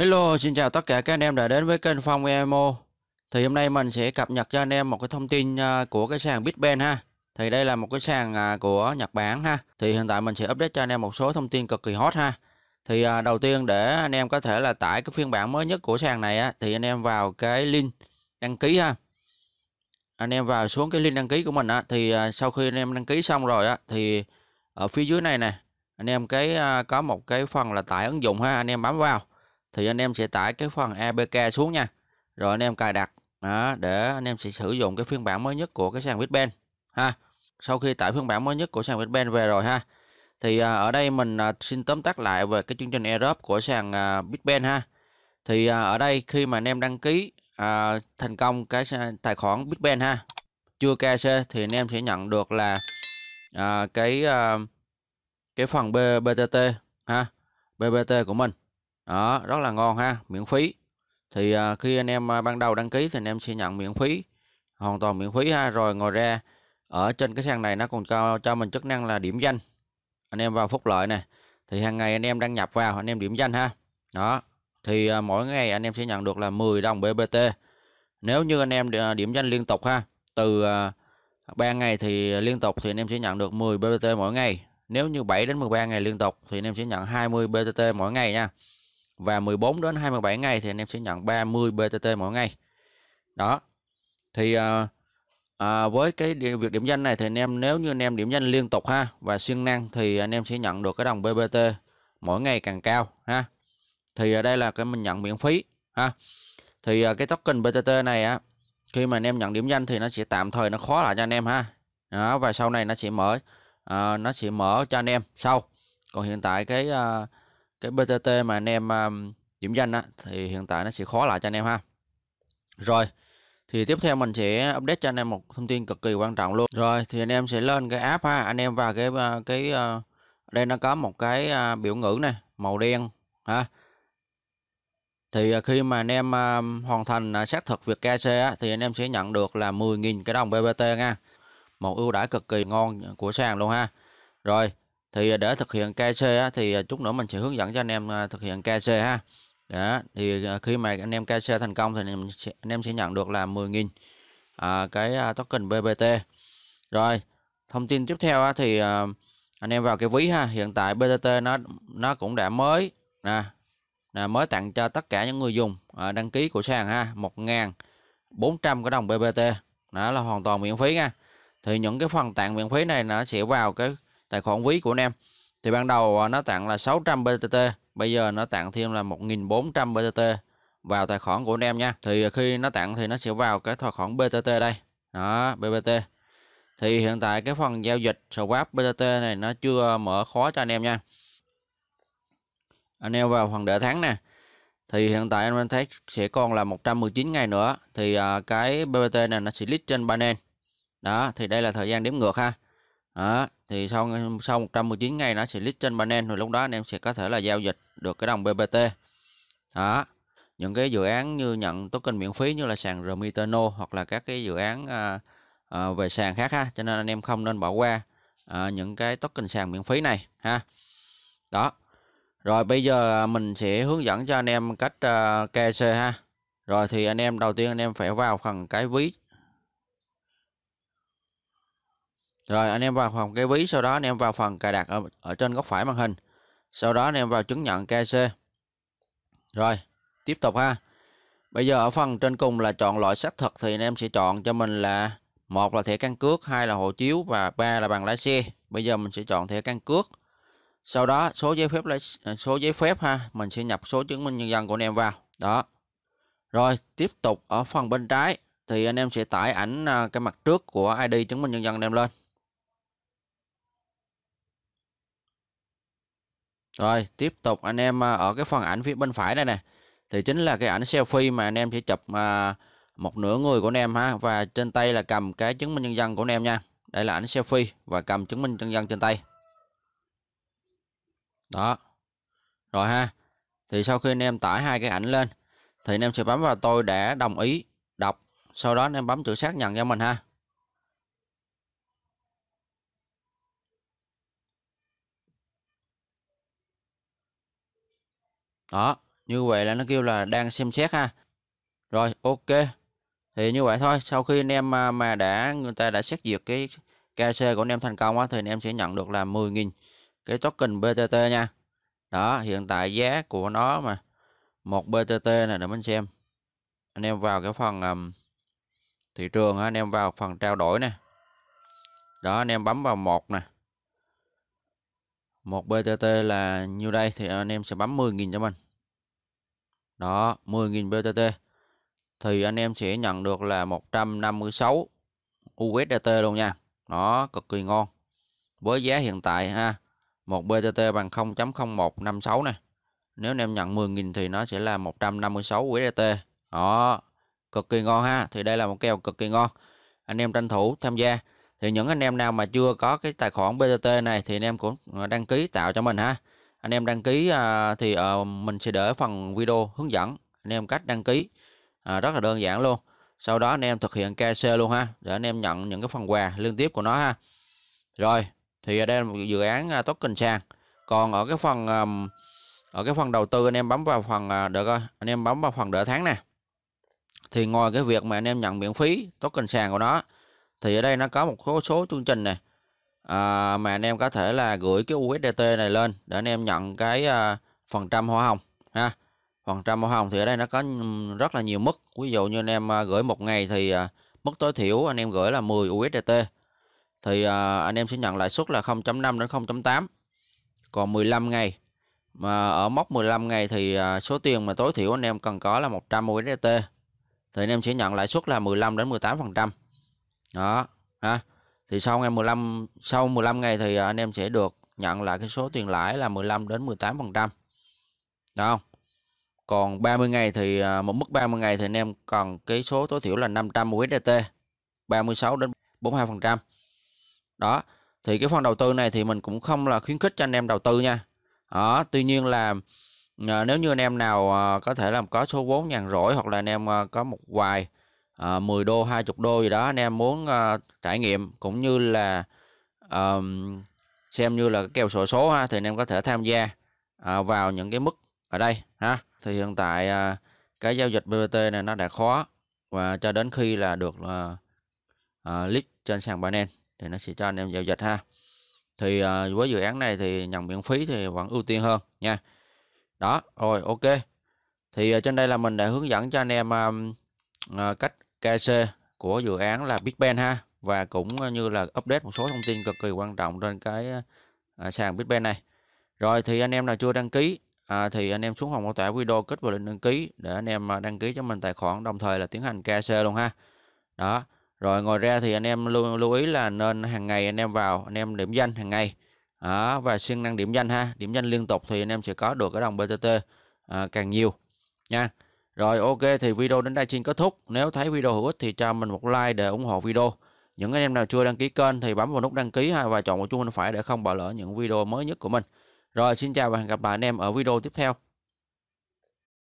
Hello, xin chào tất cả các anh em đã đến với kênh Phong EMO Thì hôm nay mình sẽ cập nhật cho anh em một cái thông tin à, của cái sàn Bitben ha Thì đây là một cái sàn à, của Nhật Bản ha Thì hiện tại mình sẽ update cho anh em một số thông tin cực kỳ hot ha Thì à, đầu tiên để anh em có thể là tải cái phiên bản mới nhất của sàn này á Thì anh em vào cái link đăng ký ha Anh em vào xuống cái link đăng ký của mình á Thì sau khi anh em đăng ký xong rồi á Thì ở phía dưới này nè Anh em cái có một cái phần là tải ứng dụng ha Anh em bấm vào thì anh em sẽ tải cái phần APK xuống nha rồi anh em cài đặt đó, để anh em sẽ sử dụng cái phiên bản mới nhất của cái sàn Bitben ha sau khi tải phiên bản mới nhất của sàn Bitben về rồi ha thì à, ở đây mình à, xin tóm tắt lại về cái chương trình Europe của sàn à, Bitben ha thì ở đây khi mà anh em đăng ký à, thành công cái tài khoản Bitben ha chưa KC thì anh em sẽ nhận được là à, cái à, cái phần B, ha BBT của mình đó rất là ngon ha miễn phí thì à, khi anh em à, ban đầu đăng ký thì anh em sẽ nhận miễn phí hoàn toàn miễn phí ha rồi ngồi ra ở trên cái sàn này nó còn cho cho mình chức năng là điểm danh anh em vào phúc lợi này thì hàng ngày anh em đăng nhập vào anh em điểm danh ha đó thì à, mỗi ngày anh em sẽ nhận được là 10 đồng BBT nếu như anh em à, điểm danh liên tục ha từ à, 3 ngày thì liên tục thì anh em sẽ nhận được 10 BBT mỗi ngày nếu như 7 đến 13 ngày liên tục thì anh em sẽ nhận 20 BTT mỗi ngày nha và 14 đến 27 ngày thì anh em sẽ nhận 30 BTT mỗi ngày đó thì à, à, với cái việc điểm danh này thì anh em nếu như anh em điểm danh liên tục ha và siêng năng thì anh em sẽ nhận được cái đồng BBT mỗi ngày càng cao ha thì ở đây là cái mình nhận miễn phí ha thì à, cái token BTT này á khi mà anh em nhận điểm danh thì nó sẽ tạm thời nó khó lại cho anh em ha đó và sau này nó sẽ mở à, nó sẽ mở cho anh em sau còn hiện tại cái à, cái BTT mà anh em um, điểm danh á, thì hiện tại nó sẽ khó lại cho anh em ha rồi thì tiếp theo mình sẽ update cho anh em một thông tin cực kỳ quan trọng luôn rồi thì anh em sẽ lên cái app ha anh em vào cái ờ, cái ờ, đây nó có một cái ờ, biểu ngữ này màu đen ha thì khi mà anh em hoàn thành xác thực việc KC á, thì anh em sẽ nhận được là 10.000 cái đồng BBT nha một ưu đãi cực kỳ ngon của sàn luôn ha rồi thì à, để thực hiện KC thì à, chút nữa mình sẽ hướng dẫn cho anh em à, thực hiện KC ha đó thì khi mà anh em KC thành công thì anh em sẽ, nhận được là 10.000 à, cái token BBT rồi thông tin tiếp theo thì anh em vào cái ví ha hiện tại BTT nó nó cũng đã mới nè là mới tặng cho tất cả những người dùng đăng ký của sàn ha 1.400 cái đồng BBT đó là hoàn toàn miễn phí nha thì những cái phần tặng miễn phí này nó sẽ vào cái tài khoản ví của anh em thì ban đầu à, nó tặng là 600 BTT bây giờ nó tặng thêm là 1400 BTT vào tài khoản của anh em nha thì khi nó tặng thì nó sẽ vào cái tài khoản BTT đây đó BBT thì hiện tại cái phần giao dịch swap BTT này nó chưa mở khóa cho anh em nha anh em vào phần đợi tháng nè thì hiện tại anh em thấy sẽ còn là 119 ngày nữa thì à, cái BBT này nó sẽ list trên Binance đó thì đây là thời gian đếm ngược ha đó thì sau sau 119 ngày nó sẽ list trên Binance rồi lúc đó anh em sẽ có thể là giao dịch được cái đồng BBT đó những cái dự án như nhận token miễn phí như là sàn Remitano hoặc là các cái dự án à, à, về sàn khác ha cho nên anh em không nên bỏ qua à, những cái token sàn miễn phí này ha đó rồi bây giờ à, mình sẽ hướng dẫn cho anh em cách uh, à, KC ha rồi thì anh em đầu tiên anh em phải vào phần cái ví rồi anh em vào phần cái ví sau đó anh em vào phần cài đặt ở, ở trên góc phải màn hình sau đó anh em vào chứng nhận KC rồi tiếp tục ha bây giờ ở phần trên cùng là chọn loại xác thực thì anh em sẽ chọn cho mình là một là thẻ căn cước hai là hộ chiếu và ba là bằng lái xe bây giờ mình sẽ chọn thẻ căn cước sau đó số giấy phép lái, à, số giấy phép ha mình sẽ nhập số chứng minh nhân dân của anh em vào đó rồi tiếp tục ở phần bên trái thì anh em sẽ tải ảnh à, cái mặt trước của ID chứng minh nhân dân anh em lên Rồi tiếp tục anh em à, ở cái phần ảnh phía bên phải đây nè Thì chính là cái ảnh selfie mà anh em sẽ chụp à, một nửa người của anh em ha Và trên tay là cầm cái chứng minh nhân dân của anh em nha Đây là ảnh selfie và cầm chứng minh nhân dân trên tay Đó Rồi ha Thì sau khi anh em tải hai cái ảnh lên Thì anh em sẽ bấm vào tôi để đồng ý đọc Sau đó anh em bấm chữ xác nhận cho mình ha đó như vậy là nó kêu là đang xem xét ha rồi ok thì như vậy thôi sau khi anh em à, mà đã người ta đã xét duyệt cái KC của anh em thành công á, thì anh em sẽ nhận được là 10.000 cái token BTT nha đó hiện tại giá của nó mà một BTT này để mình xem anh em vào cái phần um, thị trường anh em vào phần trao đổi nè đó anh em bấm vào một nè một BTT là nhiêu đây thì anh em sẽ bấm 10.000 cho mình đó 10.000 BTT thì anh em sẽ nhận được là 156 USDT luôn nha nó cực kỳ ngon với giá hiện tại ha một BTT bằng 0.0156 này nếu anh em nhận 10.000 thì nó sẽ là 156 USDT đó cực kỳ ngon ha thì đây là một kèo cực kỳ ngon anh em tranh thủ tham gia thì những anh em nào mà chưa có cái tài khoản BTT này thì anh em cũng à, đăng ký tạo cho mình ha anh em đăng ký à, thì ờ, mình sẽ để phần video hướng dẫn anh em cách đăng ký à, rất là đơn giản luôn sau đó anh em thực hiện KC luôn ha để anh em nhận những cái phần quà liên tiếp của nó ha rồi thì ở đây là một dự án token sàn còn ở cái phần ở cái phần đầu tư anh em bấm vào phần được rồi anh em bấm vào phần đỡ tháng nè thì ngoài cái việc mà anh em nhận miễn phí token sàn của nó thì ở đây nó có một số, số chương trình này à, mà anh em có thể là gửi cái USDT này lên để anh em nhận cái à, phần trăm hoa hồng ha phần trăm hoa hồng thì ở đây nó có rất là nhiều mức ví dụ như anh em à, gửi một ngày thì à, mức tối thiểu anh em gửi là 10 USDT thì à, anh em sẽ nhận lãi suất là 0.5 đến 0.8 còn 15 ngày mà ở mốc 15 ngày thì à, số tiền mà tối thiểu anh em cần có là 100 USDT thì anh em sẽ nhận lãi suất là 15 đến 18 phần trăm đó ha thì sau ngày 15 sau 15 ngày thì à, anh em sẽ được nhận lại cái số tiền lãi là 15 đến 18 phần trăm không còn 30 ngày thì à, một mức 30 ngày thì anh em còn cái số tối thiểu là 500 USDT 36 đến 42 phần trăm đó thì cái phần đầu tư này thì mình cũng không là khuyến khích cho anh em đầu tư nha đó tuy nhiên là à, nếu như anh em nào có thể làm có số vốn nhàn rỗi hoặc là anh em có một vài à, ờ, 10 đô 20 đô gì đó anh em muốn à, trải nghiệm cũng như là à, xem như là cái kèo sổ số ha thì anh em có thể tham gia à, vào những cái mức ở đây ha thì hiện tại à, cái giao dịch BBT này nó đã khó và cho đến khi là được là à, list trên sàn Binance thì nó sẽ cho anh em giao dịch ha thì à, với dự án này thì nhận miễn phí thì vẫn ưu tiên hơn nha đó rồi ok thì trên đây là mình đã hướng dẫn cho anh em à, à, cách KC của dự án là Big Ben ha và cũng ờ, như là update một số thông tin cực kỳ quan trọng trên cái à, sàn Bitben này. Rồi thì anh em nào chưa đăng ký à, thì anh em xuống phòng mô tả video kích vào link đăng ký để anh em đăng ký cho mình tài khoản đồng thời là tiến hành KC luôn ha. Đó. Rồi ngoài ra thì anh em lưu, lưu ý là nên hàng ngày anh em vào anh em điểm danh hàng ngày. Đó, và siêng năng điểm danh ha, điểm danh liên tục thì anh em sẽ có được cái đồng BTT à, càng nhiều nha. Rồi ok thì video đến đây xin kết thúc. Nếu thấy video hữu ích thì cho mình một like để ủng hộ video. Những anh em nào chưa đăng ký kênh thì bấm vào nút đăng ký và chọn vào chuông bên phải để không bỏ lỡ những video mới nhất của mình. Rồi xin chào và hẹn gặp lại anh em ở video tiếp theo.